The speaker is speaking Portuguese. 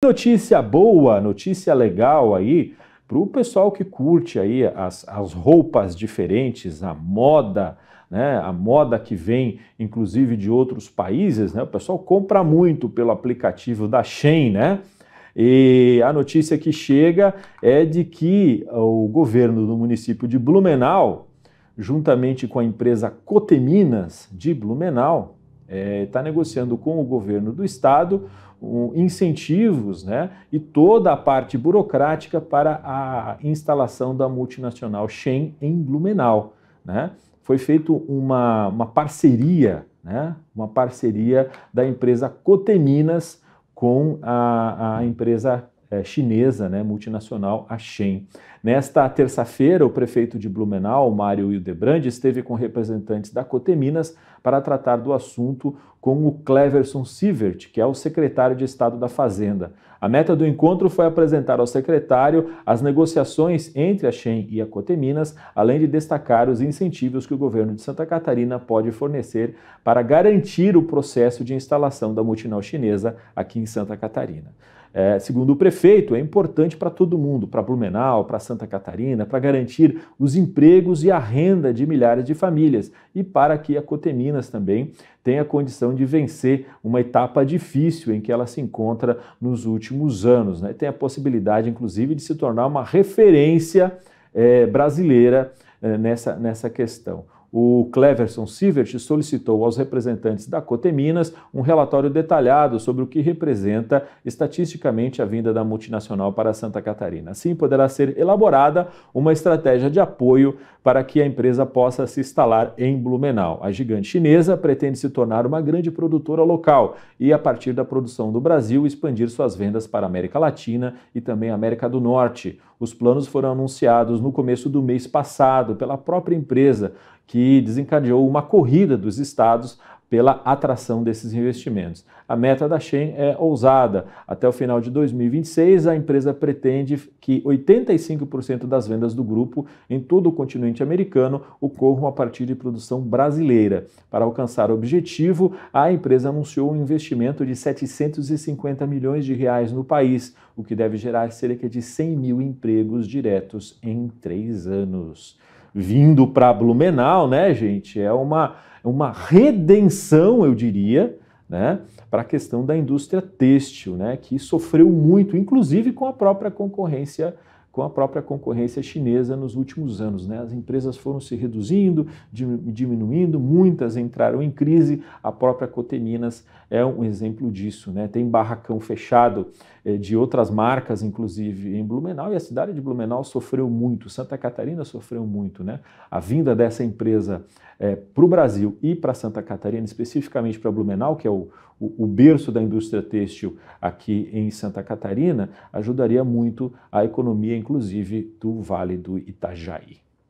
Notícia boa, notícia legal aí para o pessoal que curte aí as, as roupas diferentes, a moda, né? A moda que vem inclusive de outros países, né? O pessoal compra muito pelo aplicativo da Shein, né? E a notícia que chega é de que o governo do município de Blumenau, juntamente com a empresa Coteminas de Blumenau, está é, tá negociando com o governo do estado um, incentivos né, e toda a parte burocrática para a instalação da multinacional Shen em Blumenau. Né? Foi feita uma, uma parceria, né, uma parceria da empresa Coteminas com a, a empresa é, chinesa, né, multinacional, a Shen. Nesta terça-feira, o prefeito de Blumenau, Mário Hildebrand, esteve com representantes da Coteminas para tratar do assunto com o Cleverson Sievert, que é o secretário de Estado da Fazenda. A meta do encontro foi apresentar ao secretário as negociações entre a Shen e a Coteminas, além de destacar os incentivos que o governo de Santa Catarina pode fornecer para garantir o processo de instalação da multinacional chinesa aqui em Santa Catarina. É, segundo o prefeito, é importante para todo mundo, para Blumenau, para Santa Catarina, para garantir os empregos e a renda de milhares de famílias e para que a Coteminas também tenha condição de vencer uma etapa difícil em que ela se encontra nos últimos anos. Né? Tem a possibilidade, inclusive, de se tornar uma referência é, brasileira é, nessa, nessa questão o Cleverson Sivert solicitou aos representantes da Coteminas um relatório detalhado sobre o que representa estatisticamente a vinda da multinacional para Santa Catarina. Assim, poderá ser elaborada uma estratégia de apoio para que a empresa possa se instalar em Blumenau. A gigante chinesa pretende se tornar uma grande produtora local e, a partir da produção do Brasil, expandir suas vendas para a América Latina e também a América do Norte. Os planos foram anunciados no começo do mês passado pela própria empresa, que desencadeou uma corrida dos estados pela atração desses investimentos. A meta da Shen é ousada. Até o final de 2026, a empresa pretende que 85% das vendas do grupo em todo o continente americano ocorram a partir de produção brasileira. Para alcançar o objetivo, a empresa anunciou um investimento de 750 milhões de reais no país, o que deve gerar cerca de 100 mil empregos diretos em três anos vindo para Blumenau, né, gente? É uma, uma redenção, eu diria, né, para a questão da indústria têxtil, né, que sofreu muito, inclusive com a própria concorrência com a própria concorrência chinesa nos últimos anos. Né? As empresas foram se reduzindo, diminuindo, muitas entraram em crise. A própria Coteninas é um exemplo disso. Né? Tem barracão fechado eh, de outras marcas, inclusive em Blumenau, e a cidade de Blumenau sofreu muito, Santa Catarina sofreu muito. Né? A vinda dessa empresa é, eh, para o Brasil e para Santa Catarina, especificamente para Blumenau, que é o, o, o, berço da indústria têxtil aqui em Santa Catarina, ajudaria muito a economia inclusive do Vale do Itajaí.